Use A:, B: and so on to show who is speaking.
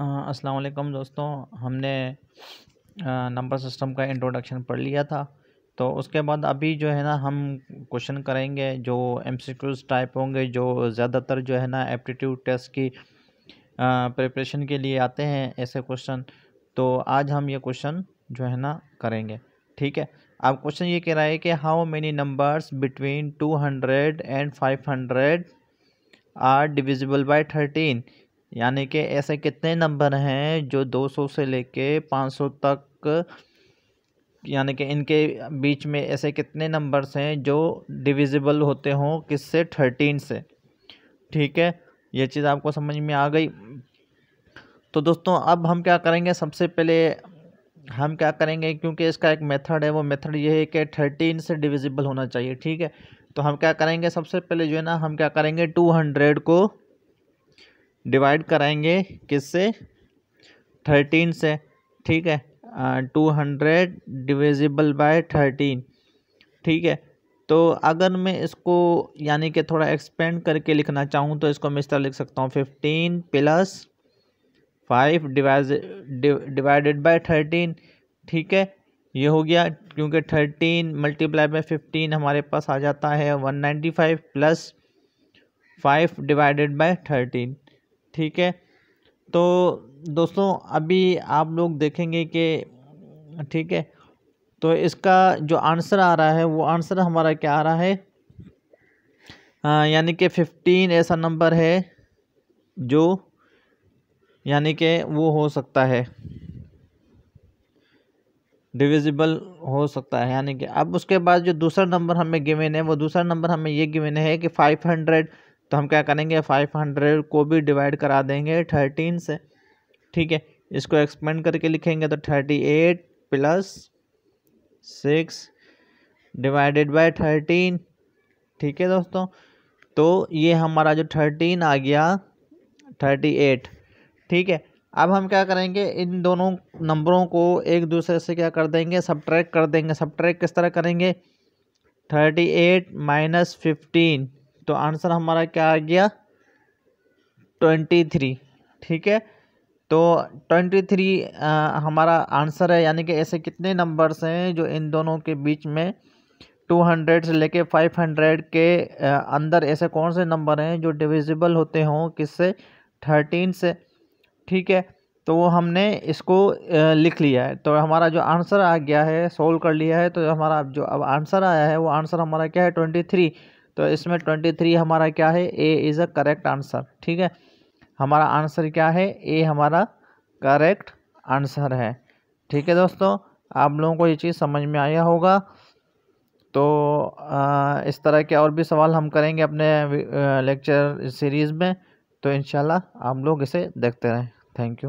A: अस्सलाम वालेकुम दोस्तों हमने नंबर सिस्टम का इंट्रोडक्शन पढ़ लिया था तो उसके बाद अभी जो है ना हम क्वेश्चन करेंगे जो एमसीक्यूज टाइप होंगे जो ज़्यादातर जो है ना एप्टीट्यूड टेस्ट की प्रिपरेशन के लिए आते हैं ऐसे क्वेश्चन तो आज हम ये क्वेश्चन जो है ना करेंगे ठीक है अब क्वेश्चन ये कह रहा है कि how many numbers between two hundred and five hundred are divisible by thirteen यानी कि ऐसे कितने नंबर हैं जो 200 से लेके 500 तक यानी कि इनके बीच में ऐसे कितने नंबर्स हैं जो डिविजिबल होते हों किससे थर्टीन से ठीक है ये चीज़ आपको समझ में आ गई तो दोस्तों अब हम क्या करेंगे सबसे पहले हम क्या करेंगे क्योंकि इसका एक मेथड है वो मेथड ये है कि थर्टीन से डिविजिबल होना चाहिए ठीक है तो हम क्या करेंगे सबसे पहले जो है ना हम क्या करेंगे टू हंड्रेड को डिवाइड कराएंगे किससे थर्टीन से ठीक है two hundred divisible by thirteen ठीक है तो अगर मैं इसको यानी कि थोड़ा एक्सपेंड करके लिखना चाहूँ तो इसको मैं इस तरह लिख सकता हूँ fifteen plus five divided by thirteen ठीक है ये हो गया क्योंकि थर्टीन मल्टीप्लाई बाई फिफ्टीन हमारे पास आ जाता है one ninety five plus five divided by thirteen ठीक है तो दोस्तों अभी आप लोग देखेंगे कि ठीक है तो इसका जो आंसर आ रहा है वो आंसर हमारा क्या आ रहा है यानी कि फिफ्टीन ऐसा नंबर है जो यानी कि वो हो सकता है डिविजिबल हो सकता है यानी कि अब उसके बाद जो दूसरा नंबर हमें गिवेन है वो दूसरा नंबर हमें ये गिवेन है कि फाइव हंड्रेड तो हम क्या करेंगे फाइव हंड्रेड को भी डिवाइड करा देंगे थर्टीन से ठीक है इसको एक्सपेंड करके लिखेंगे तो thirty eight plus six divided by thirteen ठीक है दोस्तों तो ये हमारा जो थर्टीन आ गया थर्टी एट ठीक है अब हम क्या करेंगे इन दोनों नंबरों को एक दूसरे से क्या कर देंगे सब कर देंगे सब किस तरह करेंगे थर्टी एट माइनस फिफ्टीन तो आंसर हमारा क्या आ गया ट्वेंटी थ्री ठीक है तो ट्वेंटी थ्री हमारा आंसर है यानी कि ऐसे कितने नंबर्स हैं जो इन दोनों के बीच में टू हंड्रेड से लेके फाइव हंड्रेड के अंदर ऐसे कौन से नंबर हैं जो डिविजिबल होते हों किससे थर्टीन से ठीक है तो वो हमने इसको लिख लिया है तो हमारा जो आंसर आ गया है सोल्व कर लिया है तो हमारा जो अब आंसर आया है वो आंसर हमारा क्या है ट्वेंटी थ्री तो इसमें ट्वेंटी थ्री हमारा क्या है A is a correct answer ठीक है हमारा आंसर क्या है ए हमारा करेक्ट आंसर है ठीक है दोस्तों आप लोगों को ये चीज़ समझ में आया होगा तो इस तरह के और भी सवाल हम करेंगे अपने लेक्चर सीरीज़ में तो इन आप लोग इसे देखते रहें थैंक यू